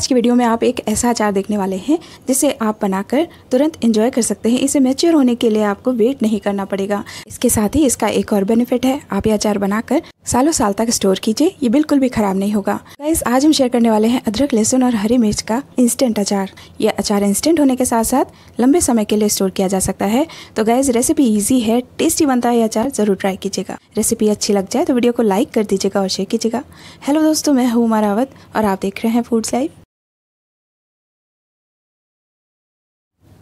आज की वीडियो में आप एक ऐसा अचार देखने वाले हैं जिसे आप बनाकर तुरंत एंजॉय कर सकते हैं इसे मेच्योर होने के लिए आपको वेट नहीं करना पड़ेगा इसके साथ ही इसका एक और बेनिफिट है आप ये अचार बनाकर सालों साल तक स्टोर कीजिए ये बिल्कुल भी खराब नहीं होगा गाइस आज हम शेयर करने वाले हैं अदरक लहसुन और हरी मिर्च का इंस्टेंट अचार यह अचार इंस्टेंट होने के साथ साथ लंबे समय के लिए स्टोर किया जा सकता है तो गाइस रेसिपी ईजी है टेस्टी बनता है अचार जरूर ट्राई कीजिएगा रेसिपी अच्छी लग जाए तो वीडियो को लाइक कर दीजिएगा और शेयर कीजिएगा हेलो दोस्तों मैं हूँ रावत और आप देख रहे हैं फूड्स लाइफ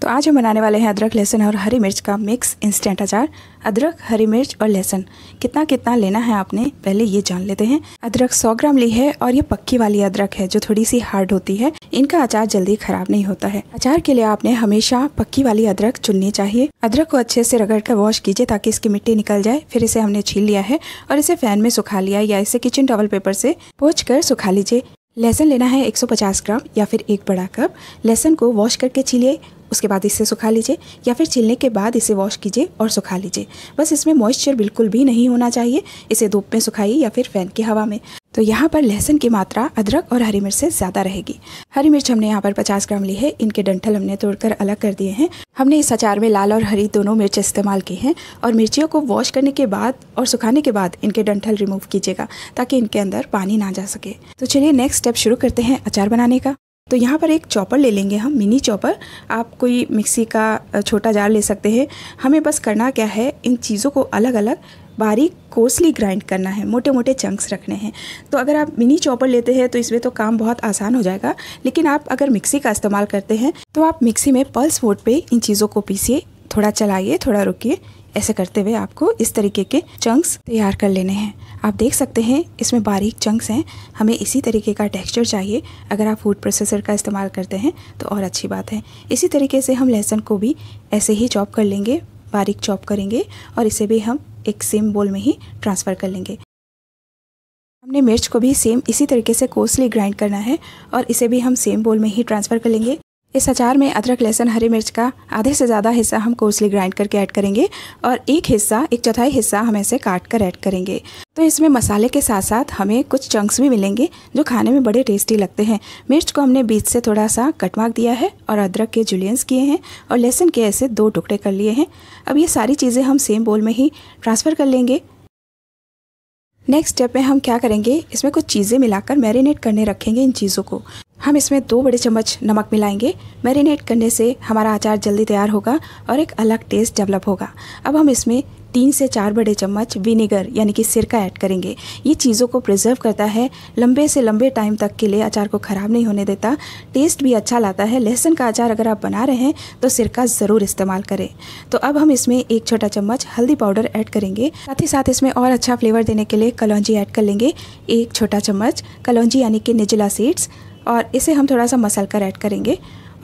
तो आज हम बनाने वाले हैं अदरक लहसुन और हरी मिर्च का मिक्स इंस्टेंट अचार अदरक हरी मिर्च और लहसुन कितना कितना लेना है आपने पहले ये जान लेते हैं अदरक 100 ग्राम ली है और ये पक्की वाली अदरक है जो थोड़ी सी हार्ड होती है इनका अचार जल्दी खराब नहीं होता है अचार के लिए आपने हमेशा पक्की वाली अदरक चुननी चाहिए अदरक को अच्छे से रगड़ कर वॉश कीजिए ताकि इसकी मिट्टी निकल जाए फिर इसे हमने छील लिया है और इसे फैन में सुखा लिया या इसे किचन टॉवल पेपर से पोच कर सुखा लीजिए लहसन लेना है 150 ग्राम या फिर एक बड़ा कप लहसन को वॉश करके छीलिए उसके बाद इसे सुखा लीजिए या फिर छिलने के बाद इसे वॉश कीजिए और सुखा लीजिए बस इसमें मॉइस्चर बिल्कुल भी नहीं होना चाहिए इसे धूप में सुखाइए या फिर फैन की हवा में तो यहाँ पर लहसुन की मात्रा अदरक और हरी मिर्च से ज़्यादा रहेगी हरी मिर्च हमने यहाँ पर 50 ग्राम ली है इनके डंठल हमने तोड़कर अलग कर दिए हैं हमने इस अचार में लाल और हरी दोनों मिर्च इस्तेमाल की हैं और मिर्चियों को वॉश करने के बाद और सुखाने के बाद इनके डंठल रिमूव कीजिएगा ताकि इनके अंदर पानी ना जा सके तो चलिए नेक्स्ट स्टेप शुरू करते हैं अचार बनाने का तो यहाँ पर एक चॉपर ले लेंगे हम मिनी चॉपर आप कोई मिक्सी का छोटा जार ले सकते हैं हमें बस करना क्या है इन चीज़ों को अलग अलग बारीक कोसली ग्राइंड करना है मोटे मोटे चंक्स रखने हैं तो अगर आप मिनी चॉपर लेते हैं तो इसमें तो काम बहुत आसान हो जाएगा लेकिन आप अगर मिक्सी का इस्तेमाल करते हैं तो आप मिक्सी में पल्स वोट पर इन चीज़ों को पीसिए थोड़ा चलाइए थोड़ा रुकिए ऐसे करते हुए आपको इस तरीके के चंक्स तैयार कर लेने हैं आप देख सकते हैं इसमें बारीक चंक्स हैं हमें इसी तरीके का टेक्सचर चाहिए अगर आप फूड प्रोसेसर का इस्तेमाल करते हैं तो और अच्छी बात है इसी तरीके से हम लहसुन को भी ऐसे ही चॉप कर लेंगे बारीक चॉप करेंगे और इसे भी हम एक सेम बोल में ही ट्रांसफ़र कर लेंगे हमने मिर्च को भी सेम इसी तरीके से कोसली ग्राइंड करना है और इसे भी हम सेम बोल में ही ट्रांसफ़र कर लेंगे इस अचार में अदरक लहसुन हरी मिर्च का आधे से ज़्यादा हिस्सा हम कोसली ग्राइंड करके ऐड करेंगे और एक हिस्सा एक चौथाई हिस्सा हम ऐसे काट कर ऐड करेंगे तो इसमें मसाले के साथ साथ हमें कुछ चंक्स भी मिलेंगे जो खाने में बड़े टेस्टी लगते हैं मिर्च को हमने बीच से थोड़ा सा कटवाक दिया है और अदरक के जुलियंस किए हैं और लहसुन के ऐसे दो टुकड़े कर लिए हैं अब ये सारी चीज़ें हम सेम बोल में ही ट्रांसफ़र कर लेंगे नेक्स्ट स्टेप में हम क्या करेंगे इसमें कुछ चीज़ें मिलाकर मैरिनेट करने रखेंगे इन चीज़ों को हम इसमें दो बड़े चम्मच नमक मिलाएंगे मैरिनेट करने से हमारा अचार जल्दी तैयार होगा और एक अलग टेस्ट डेवलप होगा अब हम इसमें तीन से चार बड़े चम्मच विनेगर यानी कि सिरका ऐड करेंगे ये चीज़ों को प्रिजर्व करता है लंबे से लंबे टाइम तक के लिए अचार को ख़राब नहीं होने देता टेस्ट भी अच्छा लाता है लहसुन का अचार अगर आप बना रहे हैं तो सिरका ज़रूर इस्तेमाल करें तो अब हम इसमें एक छोटा चम्मच हल्दी पाउडर ऐड करेंगे साथ ही साथ इसमें और अच्छा फ्लेवर देने के लिए कलौजी ऐड कर लेंगे एक छोटा चम्मच कलौजी यानी कि निजला सीड्स और इसे हम थोड़ा सा मसल कर ऐड करेंगे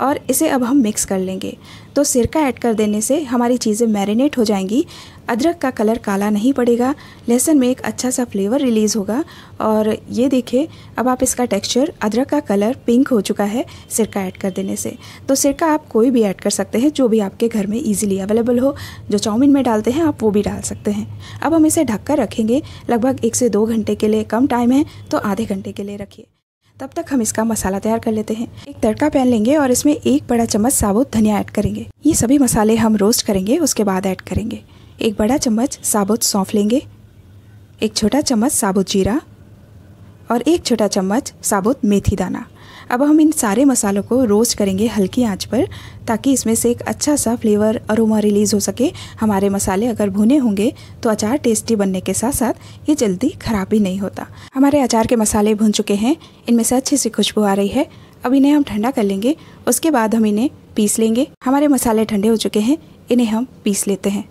और इसे अब हम मिक्स कर लेंगे तो सिरका ऐड कर देने से हमारी चीज़ें मैरिनेट हो जाएंगी अदरक का कलर काला नहीं पड़ेगा लहसुन में एक अच्छा सा फ्लेवर रिलीज़ होगा और ये देखिए अब आप इसका टेक्सचर अदरक का कलर पिंक हो चुका है सिरका ऐड कर देने से तो सिरका आप कोई भी ऐड कर सकते हैं जो भी आपके घर में ईजिली अवेलेबल हो जो चाउमिन में डालते हैं आप वो भी डाल सकते हैं अब हम इसे ढक कर रखेंगे लगभग एक से दो घंटे के लिए कम टाइम है तो आधे घंटे के लिए रखिए तब तक हम इसका मसाला तैयार कर लेते हैं एक तड़का पैन लेंगे और इसमें एक बड़ा चम्मच साबुत धनिया ऐड करेंगे ये सभी मसाले हम रोस्ट करेंगे उसके बाद ऐड करेंगे एक बड़ा चम्मच साबुत सौंफ लेंगे एक छोटा चम्मच साबुत जीरा और एक छोटा चम्मच साबुत मेथी दाना अब हम इन सारे मसालों को रोस्ट करेंगे हल्की आंच पर ताकि इसमें से एक अच्छा सा फ्लेवर अरोमा रिलीज़ हो सके हमारे मसाले अगर भुने होंगे तो अचार टेस्टी बनने के साथ साथ ये जल्दी ख़राब भी नहीं होता हमारे अचार के मसाले भुन चुके हैं इनमें से अच्छी सी खुशबू आ रही है अब इन्हें हम ठंडा कर लेंगे उसके बाद हम इन्हें पीस लेंगे हमारे मसाले ठंडे हो चुके हैं इन्हें हम पीस लेते हैं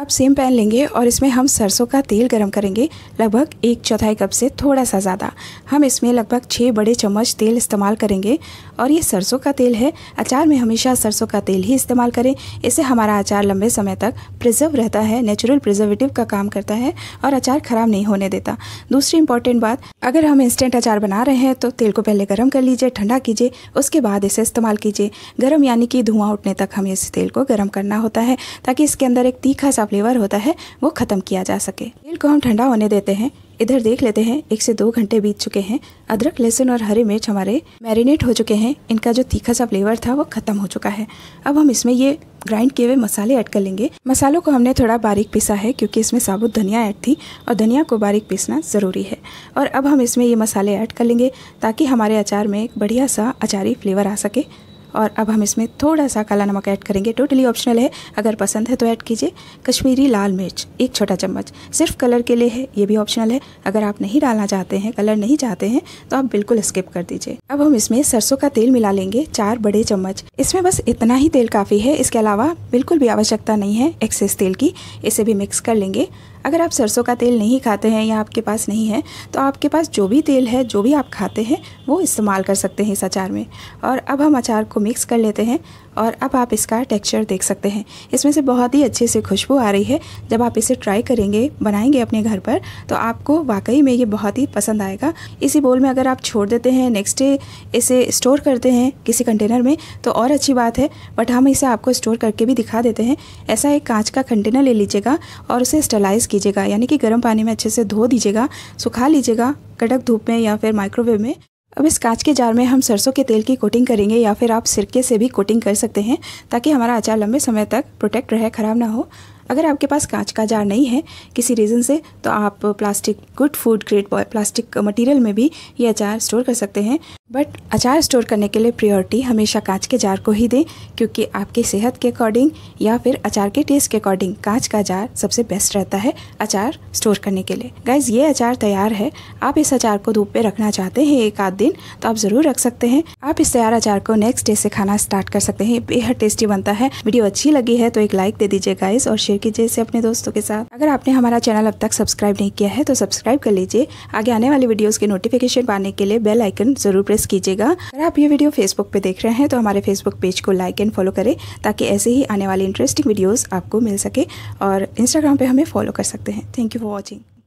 अब सेम पैन लेंगे और इसमें हम सरसों का तेल गरम करेंगे लगभग एक चौथाई कप से थोड़ा सा ज़्यादा हम इसमें लगभग छः बड़े चम्मच तेल इस्तेमाल करेंगे और ये सरसों का तेल है अचार में हमेशा सरसों का तेल ही इस्तेमाल करें इससे हमारा अचार लंबे समय तक प्रिजर्व रहता है नेचुरल प्रिजर्वेटिव का काम करता है और अचार ख़राब नहीं होने देता दूसरी इंपॉर्टेंट बात अगर हम इंस्टेंट अचार बना रहे हैं तो तेल को पहले गर्म कर लीजिए ठंडा कीजिए उसके बाद इसे इस्तेमाल कीजिए गर्म यानी कि धुआं उठने तक हमें इस तेल को गर्म करना होता है ताकि इसके अंदर एक तीखा सा फ्लेवर होता है वो ख़त्म किया जा सके तेल को हम ठंडा होने देते हैं इधर देख लेते हैं एक से दो घंटे बीत चुके हैं अदरक लहसुन और हरी मिर्च हमारे मैरिनेट हो चुके हैं इनका जो तीखा सा फ्लेवर था वो ख़त्म हो चुका है अब हम इसमें ये ग्राइंड किए हुए मसाले ऐड कर लेंगे मसालों को हमने थोड़ा बारीक पीसा है क्योंकि इसमें साबुत धनिया ऐड थी और धनिया को बारीक पीसना ज़रूरी है और अब हम इसमें ये मसाले ऐड कर लेंगे ताकि हमारे अचार में एक बढ़िया सा अचारी फ्लेवर आ सके और अब हम इसमें थोड़ा सा काला नमक ऐड करेंगे टोटली ऑप्शनल है अगर पसंद है तो ऐड कीजिए कश्मीरी लाल मिर्च एक छोटा चम्मच सिर्फ कलर के लिए है ये भी ऑप्शनल है अगर आप नहीं डालना चाहते हैं कलर नहीं चाहते हैं तो आप बिल्कुल स्किप कर दीजिए अब हम इसमें सरसों का तेल मिला लेंगे चार बड़े चम्मच इसमें बस इतना ही तेल काफ़ी है इसके अलावा बिल्कुल भी आवश्यकता नहीं है एक्सेस तेल की इसे भी मिक्स कर लेंगे अगर आप सरसों का तेल नहीं खाते हैं या आपके पास नहीं है तो आपके पास जो भी तेल है जो भी आप खाते हैं वो इस्तेमाल कर सकते हैं इस अचार में और अब हम अचार को को मिक्स कर लेते हैं और अब आप इसका टेक्सचर देख सकते हैं इसमें से बहुत ही अच्छे से खुशबू आ रही है जब आप इसे ट्राई करेंगे बनाएंगे अपने घर पर तो आपको वाकई में ये बहुत ही पसंद आएगा इसी बोल में अगर आप छोड़ देते हैं नेक्स्ट डे इसे स्टोर करते हैं किसी कंटेनर में तो और अच्छी बात है बट हम इसे आपको स्टोर करके भी दिखा देते हैं ऐसा एक कांच का कंटेनर ले लीजिएगा और उसे स्टेलाइज कीजिएगा यानी कि गर्म पानी में अच्छे से धो दीजिएगा सुखा लीजिएगा कड़क धूप में या फिर माइक्रोवेव में अब इस कांच के जार में हम सरसों के तेल की कोटिंग करेंगे या फिर आप सिरके से भी कोटिंग कर सकते हैं ताकि हमारा अचार लंबे समय तक प्रोटेक्ट रहे ख़राब ना हो अगर आपके पास कांच का जार नहीं है किसी रीज़न से तो आप plastic good food grade plastic material में भी ये अचार स्टोर कर सकते हैं बट अचार स्टोर करने के लिए प्रियोरिटी हमेशा कांच के जार को ही दें क्योंकि आपकी सेहत के अकॉर्डिंग या फिर अचार के टेस्ट के अकॉर्डिंग कांच का जार सबसे बेस्ट रहता है अचार स्टोर करने के लिए गाइज ये अचार तैयार है आप इस अचार को धूप पे रखना चाहते हैं एक आध दिन तो आप ज़रूर रख सकते हैं आप इस तैयार अचार को नेक्स्ट डे से खाना स्टार्ट कर सकते हैं बेहद टेस्टी बनता है वीडियो अच्छी लगी है तो एक लाइक दे दीजिए गाइस और शेयर कीजिए इसे अपने दोस्तों के साथ अगर आपने हमारा चैनल अब तक सब्सक्राइब नहीं किया है तो सब्सक्राइब कर लीजिए आगे आने वाली वीडियोस के नोटिफिकेशन पाने के लिए बेल आइकन जरूर प्रेस कीजिएगा अगर आप ये वीडियो फेसबुक पे देख रहे हैं तो हमारे फेसबुक पेज को लाइक एंड फॉलो करें ताकि ऐसे ही आने वाली इंटरेस्टिंग वीडियोज़ आपको मिल सके और इंस्टाग्राम पर हमें फॉलो कर सकते हैं थैंक यू फॉर वॉचिंग